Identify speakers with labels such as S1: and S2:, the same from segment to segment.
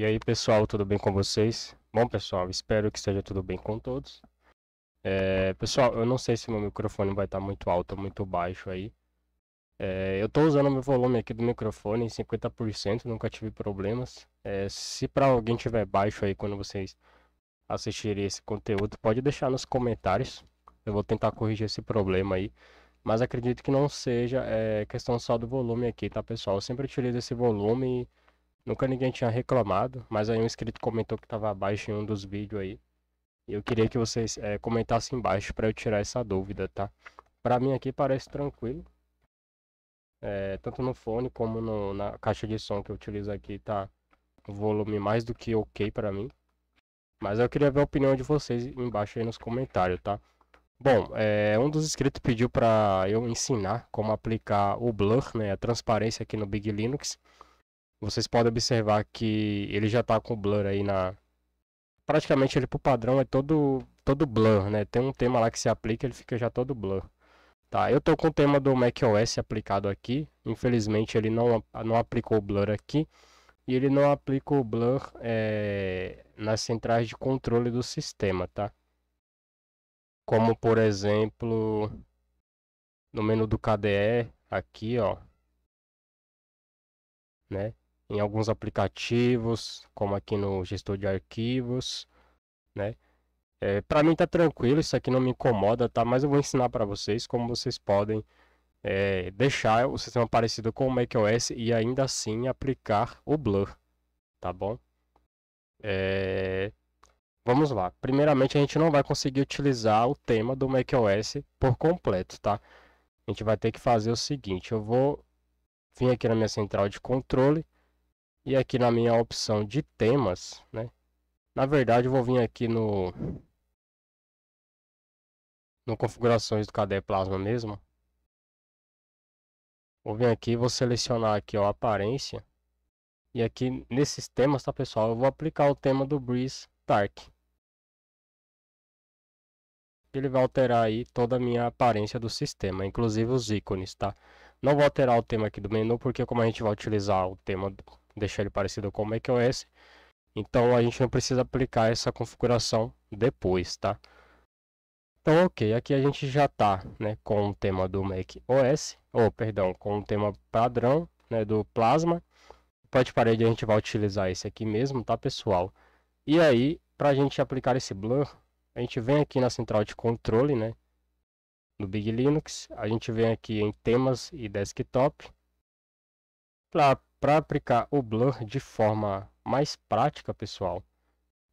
S1: E aí pessoal, tudo bem com vocês? Bom pessoal, espero que esteja tudo bem com todos. É, pessoal, eu não sei se meu microfone vai estar tá muito alto ou muito baixo aí. É, eu estou usando meu volume aqui do microfone em 50%, nunca tive problemas. É, se para alguém tiver baixo aí quando vocês assistirem esse conteúdo, pode deixar nos comentários. Eu vou tentar corrigir esse problema aí. Mas acredito que não seja é, questão só do volume aqui, tá pessoal? Eu sempre utilizo esse volume e Nunca ninguém tinha reclamado, mas aí um inscrito comentou que tava abaixo em um dos vídeos aí. E eu queria que vocês é, comentassem embaixo para eu tirar essa dúvida, tá? Pra mim aqui parece tranquilo. É, tanto no fone como no, na caixa de som que eu utilizo aqui tá o volume mais do que ok para mim. Mas eu queria ver a opinião de vocês embaixo aí nos comentários, tá? Bom, é, um dos inscritos pediu para eu ensinar como aplicar o blur, né, a transparência aqui no Big Linux. Vocês podem observar que ele já está com blur aí na... Praticamente ele por padrão é todo, todo blur, né? Tem um tema lá que se aplica, ele fica já todo blur. Tá, eu tô com o tema do macOS aplicado aqui. Infelizmente ele não, não aplicou o blur aqui. E ele não aplica o blur é, nas centrais de controle do sistema, tá? Como por exemplo, no menu do KDE, aqui ó. Né? em alguns aplicativos, como aqui no gestor de arquivos, né? É, para mim tá tranquilo, isso aqui não me incomoda, tá? Mas eu vou ensinar para vocês como vocês podem é, deixar o sistema parecido com o macOS e ainda assim aplicar o Blur, tá bom? É... Vamos lá. Primeiramente, a gente não vai conseguir utilizar o tema do macOS por completo, tá? A gente vai ter que fazer o seguinte, eu vou vir aqui na minha central de controle, e aqui na minha opção de temas, né? Na verdade, eu vou vir aqui no no configurações do KDE Plasma mesmo. Vou vir aqui, vou selecionar aqui ó, aparência. E aqui nesses temas, tá pessoal, eu vou aplicar o tema do Breeze Dark. Ele vai alterar aí toda a minha aparência do sistema, inclusive os ícones, tá? Não vou alterar o tema aqui do menu, porque como a gente vai utilizar o tema deixar ele parecido com o macOS. Então a gente não precisa aplicar essa configuração depois, tá? Então, ok, aqui a gente já está né, com o tema do macOS, ou oh, perdão, com o tema padrão né, do Plasma. Pode parecer parede a gente vai utilizar esse aqui mesmo, tá pessoal? E aí, para a gente aplicar esse blur, a gente vem aqui na central de controle, né? No Big Linux, a gente vem aqui em temas e desktop. Para para aplicar o blur de forma mais prática, pessoal,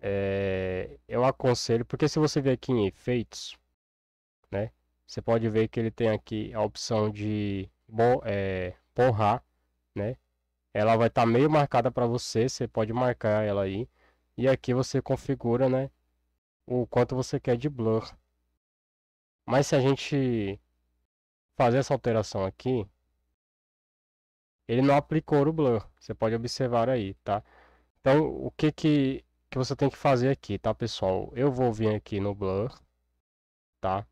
S1: é, eu aconselho, porque se você ver aqui em efeitos, né, você pode ver que ele tem aqui a opção de é, borrar, né, ela vai estar tá meio marcada para você, você pode marcar ela aí, e aqui você configura, né, o quanto você quer de blur. Mas se a gente fazer essa alteração aqui, ele não aplicou o blur. Você pode observar aí, tá? Então, o que que, que você tem que fazer aqui, tá, pessoal? Eu vou vir aqui no blur, tá?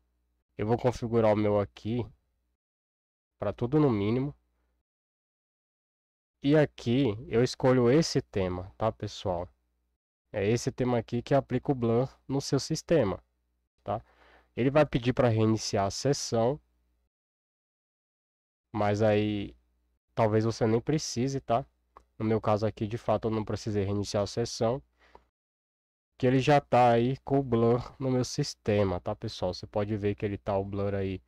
S1: Eu vou configurar o meu aqui para tudo no mínimo. E aqui eu escolho esse tema, tá, pessoal? É esse tema aqui que aplica o blur no seu sistema, tá? Ele vai pedir para reiniciar a sessão. Mas aí Talvez você nem precise, tá? No meu caso aqui, de fato, eu não precisei reiniciar a sessão. Que ele já tá aí com o blur no meu sistema, tá, pessoal? Você pode ver que ele tá o blur aí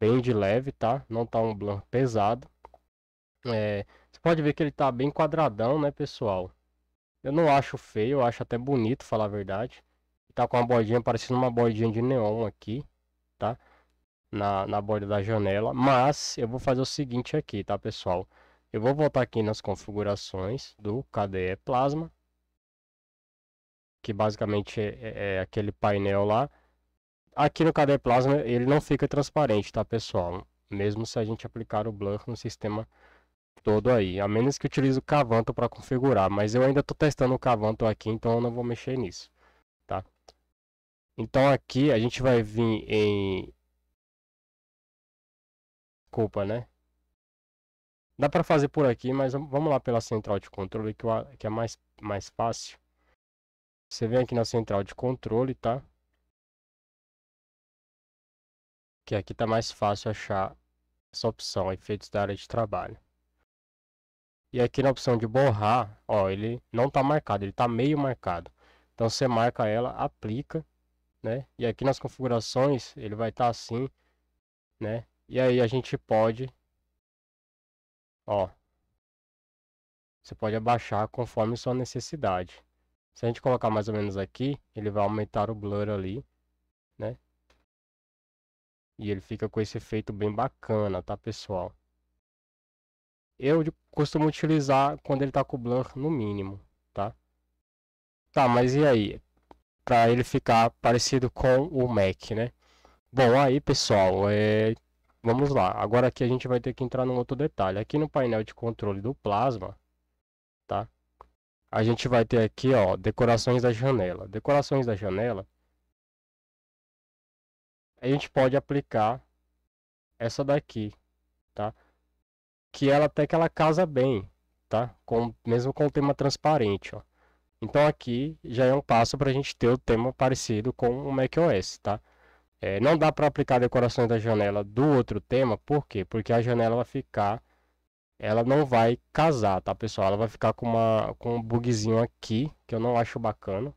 S1: bem de leve, tá? Não tá um blur pesado. É, você pode ver que ele tá bem quadradão, né, pessoal? Eu não acho feio, eu acho até bonito, falar a verdade. Tá com uma bordinha parecendo uma bordinha de neon aqui, tá? na, na borda da janela, mas eu vou fazer o seguinte aqui, tá pessoal? Eu vou voltar aqui nas configurações do KDE Plasma, que basicamente é, é, é aquele painel lá. Aqui no KDE Plasma ele não fica transparente, tá pessoal? Mesmo se a gente aplicar o Blur no sistema todo aí, a menos que utilize o Cavanto para configurar, mas eu ainda estou testando o Cavanto aqui, então eu não vou mexer nisso, tá? Então aqui a gente vai vir em desculpa, né? Dá para fazer por aqui, mas vamos lá pela central de controle, que, que é mais, mais fácil. Você vem aqui na central de controle, tá? Que aqui tá mais fácil achar essa opção, efeitos da área de trabalho. E aqui na opção de borrar, ó, ele não tá marcado, ele tá meio marcado. Então você marca ela, aplica, né? E aqui nas configurações, ele vai estar tá assim, né? E aí a gente pode, ó, você pode abaixar conforme sua necessidade. Se a gente colocar mais ou menos aqui, ele vai aumentar o blur ali, né? E ele fica com esse efeito bem bacana, tá pessoal? Eu costumo utilizar quando ele tá com o blur no mínimo, tá? Tá, mas e aí? Pra ele ficar parecido com o Mac, né? Bom, aí pessoal, é... Vamos lá, agora aqui a gente vai ter que entrar num outro detalhe. Aqui no painel de controle do plasma, tá? A gente vai ter aqui, ó, decorações da janela. Decorações da janela, a gente pode aplicar essa daqui, tá? Que ela até que ela casa bem, tá? Com, mesmo com o tema transparente, ó. Então aqui já é um passo para a gente ter o tema parecido com o macOS, tá? É, não dá para aplicar decorações da janela do outro tema, por quê? Porque a janela vai ficar, ela não vai casar, tá pessoal? Ela vai ficar com, uma, com um bugzinho aqui, que eu não acho bacana,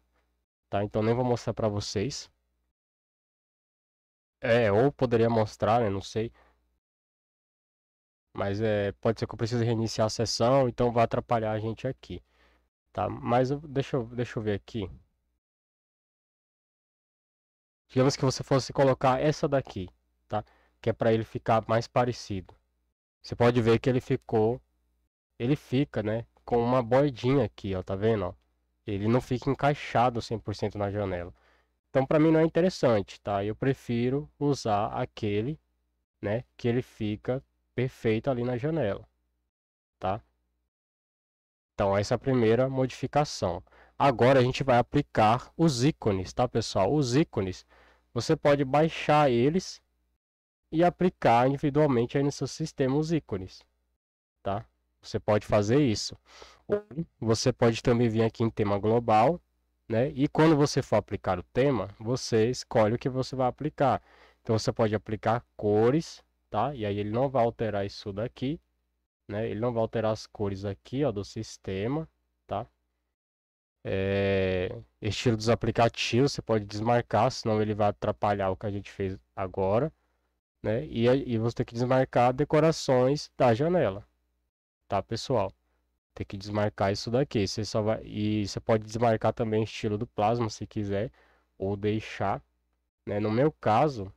S1: tá? Então nem vou mostrar para vocês. É, ou poderia mostrar, né? Não sei. Mas é, pode ser que eu precise reiniciar a sessão, então vai atrapalhar a gente aqui, tá? Mas deixa, eu, deixa eu ver aqui. Digamos que você fosse colocar essa daqui, tá? Que é para ele ficar mais parecido. Você pode ver que ele ficou, ele fica, né? Com uma bordinha aqui, ó, tá vendo? Ó? Ele não fica encaixado 100% na janela. Então para mim não é interessante, tá? Eu prefiro usar aquele, né? Que ele fica perfeito ali na janela, tá? Então essa é a primeira modificação. Agora a gente vai aplicar os ícones, tá pessoal? Os ícones você pode baixar eles e aplicar individualmente aí no seu sistema os ícones, tá? Você pode fazer isso. Ou você pode também vir aqui em tema global, né? E quando você for aplicar o tema, você escolhe o que você vai aplicar. Então você pode aplicar cores, tá? E aí ele não vai alterar isso daqui, né? Ele não vai alterar as cores aqui, ó, do sistema, é, estilo dos aplicativos, você pode desmarcar, senão ele vai atrapalhar o que a gente fez agora, né? E, e você tem que desmarcar decorações da janela, tá, pessoal? Tem que desmarcar isso daqui. Você só vai e você pode desmarcar também o estilo do plasma se quiser ou deixar, né? No meu caso,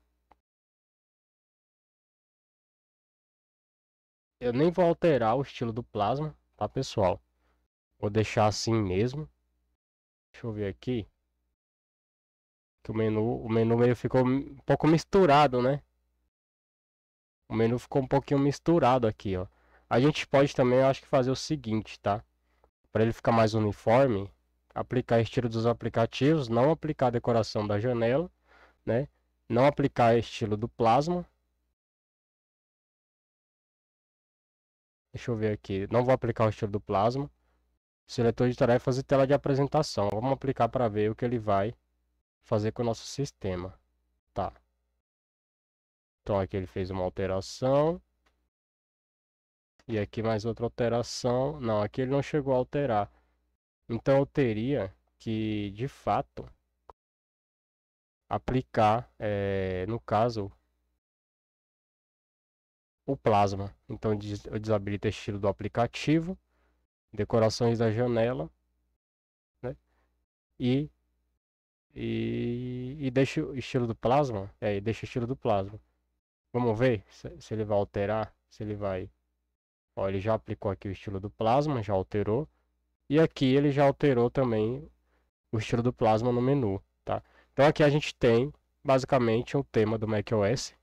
S1: eu nem vou alterar o estilo do plasma, tá, pessoal? Vou deixar assim mesmo. Deixa eu ver aqui. Que o menu, o menu meio ficou um pouco misturado, né? O menu ficou um pouquinho misturado aqui, ó. A gente pode também, eu acho que fazer o seguinte, tá? Para ele ficar mais uniforme, aplicar estilo dos aplicativos, não aplicar a decoração da janela, né? Não aplicar estilo do plasma. Deixa eu ver aqui. Não vou aplicar o estilo do plasma. Seletor de tarefas e tela de apresentação. Vamos aplicar para ver o que ele vai fazer com o nosso sistema. Tá. Então aqui ele fez uma alteração. E aqui mais outra alteração. Não, aqui ele não chegou a alterar. Então eu teria que, de fato, aplicar, é, no caso, o plasma. Então eu desabilito o estilo do aplicativo decorações da janela, né? E e, e deixa o estilo do plasma, é, deixa o estilo do plasma. Vamos ver se, se ele vai alterar, se ele vai. Ó, ele já aplicou aqui o estilo do plasma, já alterou. E aqui ele já alterou também o estilo do plasma no menu, tá? Então aqui a gente tem basicamente um tema do macOS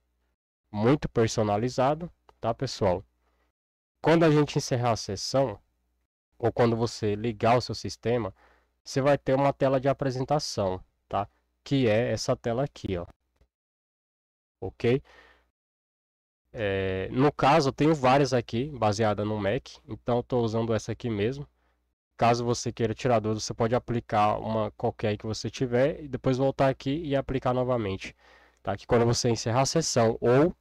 S1: muito personalizado, tá, pessoal? Quando a gente encerrar a sessão, ou quando você ligar o seu sistema, você vai ter uma tela de apresentação, tá? Que é essa tela aqui, ó. Ok? É, no caso, eu tenho várias aqui, baseada no Mac, então estou usando essa aqui mesmo. Caso você queira tirar dúvidas, você pode aplicar uma qualquer que você tiver e depois voltar aqui e aplicar novamente. Tá? Que quando você encerrar a sessão ou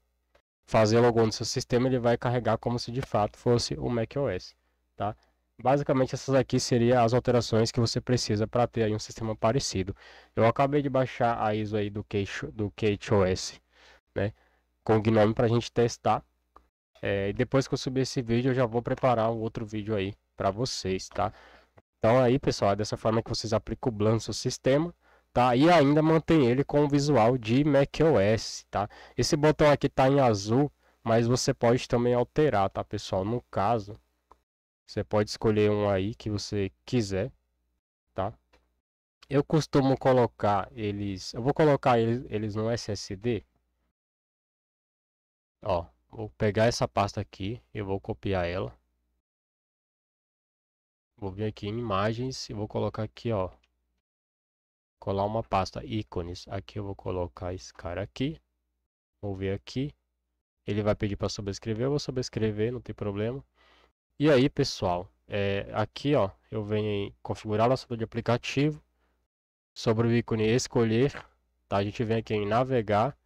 S1: fazer logon no seu sistema, ele vai carregar como se de fato fosse o macOS. Tá? Basicamente essas aqui seriam as alterações que você precisa para ter aí um sistema parecido. Eu acabei de baixar a ISO aí do, Queixo, do QHOS, né, com o Gnome para a gente testar. É, depois que eu subir esse vídeo eu já vou preparar um outro vídeo aí para vocês, tá? Então aí pessoal, é dessa forma que vocês aplicam o BLAN no seu sistema, tá? E ainda mantém ele com o visual de macOS, tá? Esse botão aqui tá em azul, mas você pode também alterar, tá pessoal? No caso, você pode escolher um aí que você quiser, tá? Eu costumo colocar eles, eu vou colocar eles, eles no SSD. Ó, vou pegar essa pasta aqui, eu vou copiar ela. Vou vir aqui em imagens e vou colocar aqui, ó. Colar uma pasta ícones. Aqui eu vou colocar esse cara aqui. Vou ver aqui. Ele vai pedir para sobrescrever, eu vou sobrescrever, não tem problema. E aí, pessoal, é, aqui ó, eu venho em configurar o lançador de aplicativo. Sobre o ícone escolher, tá? a gente vem aqui em navegar.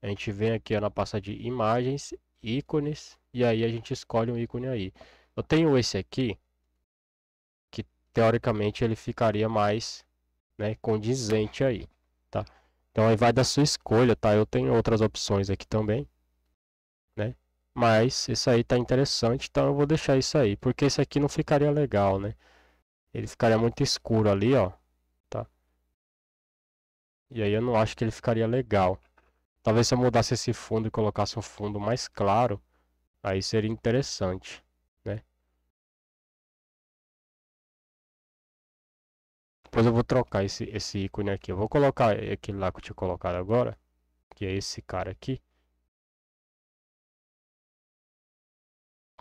S1: A gente vem aqui ó, na pasta de imagens, ícones, e aí a gente escolhe um ícone aí. Eu tenho esse aqui, que teoricamente ele ficaria mais né, condizente aí, tá? Então aí vai da sua escolha, tá? Eu tenho outras opções aqui também. Mas isso aí tá interessante, então eu vou deixar isso aí. Porque esse aqui não ficaria legal, né? Ele ficaria muito escuro ali, ó. Tá? E aí eu não acho que ele ficaria legal. Talvez se eu mudasse esse fundo e colocasse um fundo mais claro, aí seria interessante, né? Depois eu vou trocar esse, esse ícone aqui. Eu vou colocar aquele lá que eu tinha colocado agora, que é esse cara aqui.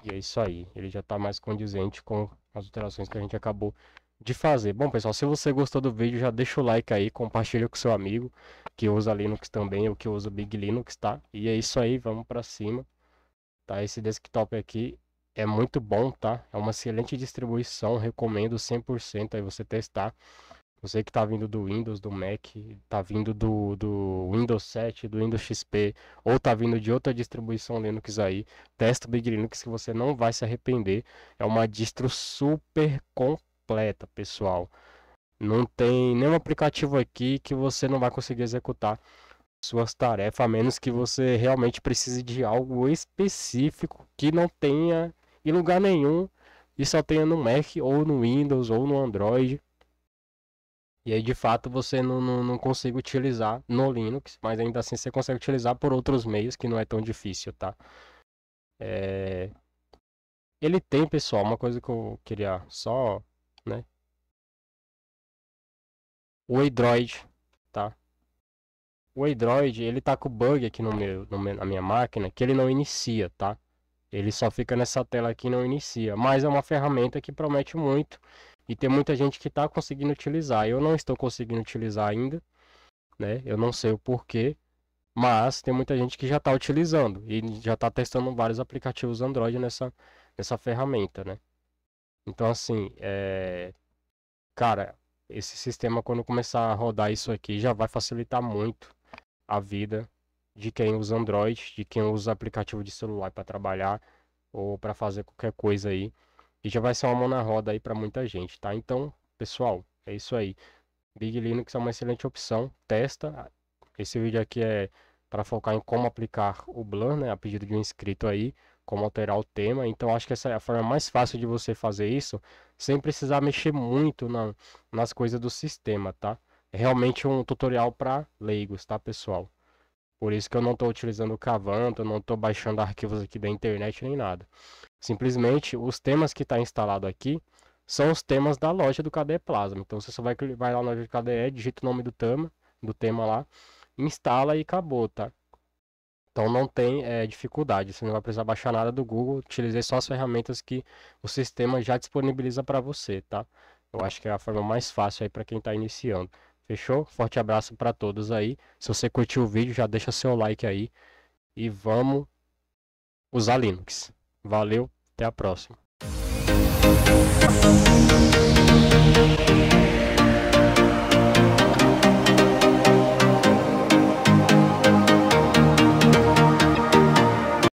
S1: E é isso aí, ele já está mais condizente com as alterações que a gente acabou de fazer. Bom, pessoal, se você gostou do vídeo, já deixa o like aí, compartilha com seu amigo que usa Linux também, ou que usa Big Linux, tá? E é isso aí, vamos para cima. Tá, esse desktop aqui é muito bom, tá? É uma excelente distribuição, recomendo 100% aí você testar. Você que está vindo do Windows, do Mac, está vindo do, do Windows 7, do Windows XP, ou está vindo de outra distribuição Linux aí, testa o Big Linux que você não vai se arrepender. É uma distro super completa, pessoal. Não tem nenhum aplicativo aqui que você não vai conseguir executar suas tarefas, a menos que você realmente precise de algo específico que não tenha em lugar nenhum e só tenha no Mac ou no Windows ou no Android. E aí, de fato, você não, não, não consegue utilizar no Linux, mas ainda assim você consegue utilizar por outros meios, que não é tão difícil, tá? É... Ele tem, pessoal, uma coisa que eu queria só, né? O Android, tá? O Android, ele tá com bug aqui no meu, no meu, na minha máquina, que ele não inicia, tá? Ele só fica nessa tela aqui e não inicia. Mas é uma ferramenta que promete muito. E tem muita gente que está conseguindo utilizar. Eu não estou conseguindo utilizar ainda, né? Eu não sei o porquê, mas tem muita gente que já está utilizando e já está testando vários aplicativos Android nessa, nessa ferramenta, né? Então, assim, é... cara, esse sistema, quando começar a rodar isso aqui, já vai facilitar muito a vida de quem usa Android, de quem usa aplicativo de celular para trabalhar ou para fazer qualquer coisa aí. E já vai ser uma mão na roda aí para muita gente, tá? Então, pessoal, é isso aí. Big Linux é uma excelente opção, testa. Esse vídeo aqui é para focar em como aplicar o Blur, né, a pedido de um inscrito aí, como alterar o tema. Então acho que essa é a forma mais fácil de você fazer isso, sem precisar mexer muito na, nas coisas do sistema, tá? É realmente um tutorial para leigos, tá, pessoal? Por isso que eu não estou utilizando o Cavanto, não estou baixando arquivos aqui da internet nem nada. Simplesmente os temas que está instalado aqui são os temas da loja do KDE Plasma. Então você só vai, vai lá na loja do KDE, digita o nome do tema, do tema lá, instala e acabou, tá? Então não tem é, dificuldade, você não vai precisar baixar nada do Google, utilizei só as ferramentas que o sistema já disponibiliza para você, tá? Eu acho que é a forma mais fácil aí para quem está iniciando. Fechou? Forte abraço para todos aí. Se você curtiu o vídeo, já deixa seu like aí e vamos usar Linux. Valeu, até a próxima.